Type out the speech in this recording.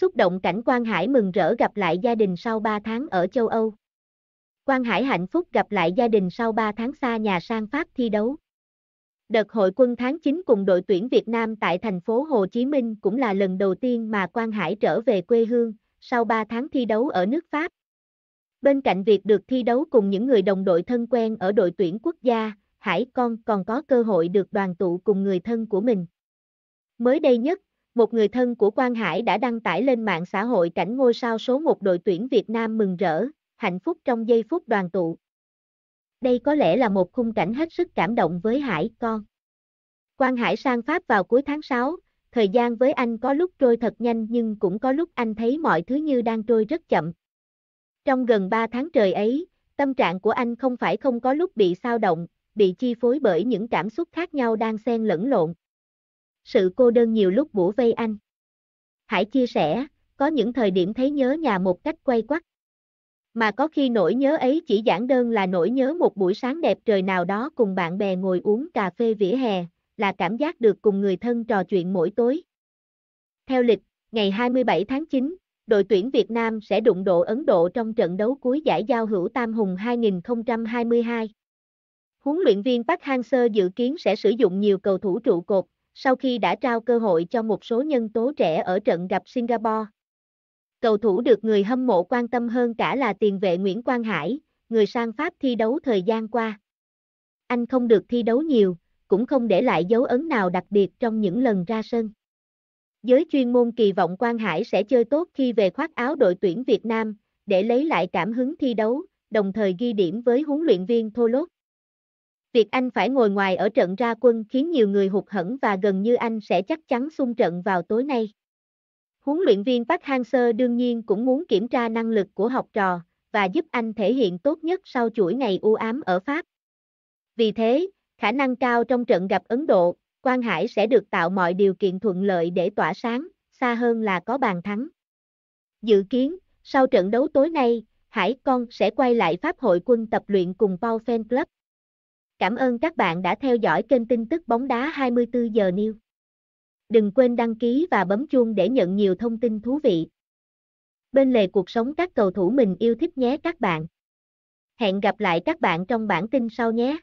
xúc động cảnh Quang Hải mừng rỡ gặp lại gia đình sau 3 tháng ở châu Âu. Quang Hải hạnh phúc gặp lại gia đình sau 3 tháng xa nhà sang Pháp thi đấu. Đợt hội quân tháng 9 cùng đội tuyển Việt Nam tại thành phố Hồ Chí Minh cũng là lần đầu tiên mà Quang Hải trở về quê hương, sau 3 tháng thi đấu ở nước Pháp. Bên cạnh việc được thi đấu cùng những người đồng đội thân quen ở đội tuyển quốc gia, Hải Con còn có cơ hội được đoàn tụ cùng người thân của mình. Mới đây nhất, một người thân của Quang Hải đã đăng tải lên mạng xã hội cảnh ngôi sao số một đội tuyển Việt Nam mừng rỡ, hạnh phúc trong giây phút đoàn tụ. Đây có lẽ là một khung cảnh hết sức cảm động với Hải con. Quang Hải sang Pháp vào cuối tháng 6, thời gian với anh có lúc trôi thật nhanh nhưng cũng có lúc anh thấy mọi thứ như đang trôi rất chậm. Trong gần 3 tháng trời ấy, tâm trạng của anh không phải không có lúc bị sao động, bị chi phối bởi những cảm xúc khác nhau đang xen lẫn lộn sự cô đơn nhiều lúc bủa vây anh. Hãy chia sẻ, có những thời điểm thấy nhớ nhà một cách quay quắt. Mà có khi nỗi nhớ ấy chỉ giản đơn là nỗi nhớ một buổi sáng đẹp trời nào đó cùng bạn bè ngồi uống cà phê vỉa hè, là cảm giác được cùng người thân trò chuyện mỗi tối. Theo lịch, ngày 27 tháng 9, đội tuyển Việt Nam sẽ đụng độ Ấn Độ trong trận đấu cuối giải giao hữu Tam Hùng 2022. Huấn luyện viên Park Hang-seo dự kiến sẽ sử dụng nhiều cầu thủ trụ cột, sau khi đã trao cơ hội cho một số nhân tố trẻ ở trận gặp Singapore. Cầu thủ được người hâm mộ quan tâm hơn cả là tiền vệ Nguyễn Quang Hải, người sang Pháp thi đấu thời gian qua. Anh không được thi đấu nhiều, cũng không để lại dấu ấn nào đặc biệt trong những lần ra sân. Giới chuyên môn kỳ vọng Quang Hải sẽ chơi tốt khi về khoác áo đội tuyển Việt Nam, để lấy lại cảm hứng thi đấu, đồng thời ghi điểm với huấn luyện viên Thô Lốt. Việc anh phải ngồi ngoài ở trận ra quân khiến nhiều người hụt hẫng và gần như anh sẽ chắc chắn xung trận vào tối nay. Huấn luyện viên Park Hang-seo đương nhiên cũng muốn kiểm tra năng lực của học trò và giúp anh thể hiện tốt nhất sau chuỗi ngày u ám ở Pháp. Vì thế, khả năng cao trong trận gặp Ấn Độ, Quang Hải sẽ được tạo mọi điều kiện thuận lợi để tỏa sáng, xa hơn là có bàn thắng. Dự kiến, sau trận đấu tối nay, Hải Con sẽ quay lại Pháp hội quân tập luyện cùng Paul Fan Club. Cảm ơn các bạn đã theo dõi kênh tin tức bóng đá 24 giờ new. Đừng quên đăng ký và bấm chuông để nhận nhiều thông tin thú vị. Bên lề cuộc sống các cầu thủ mình yêu thích nhé các bạn. Hẹn gặp lại các bạn trong bản tin sau nhé.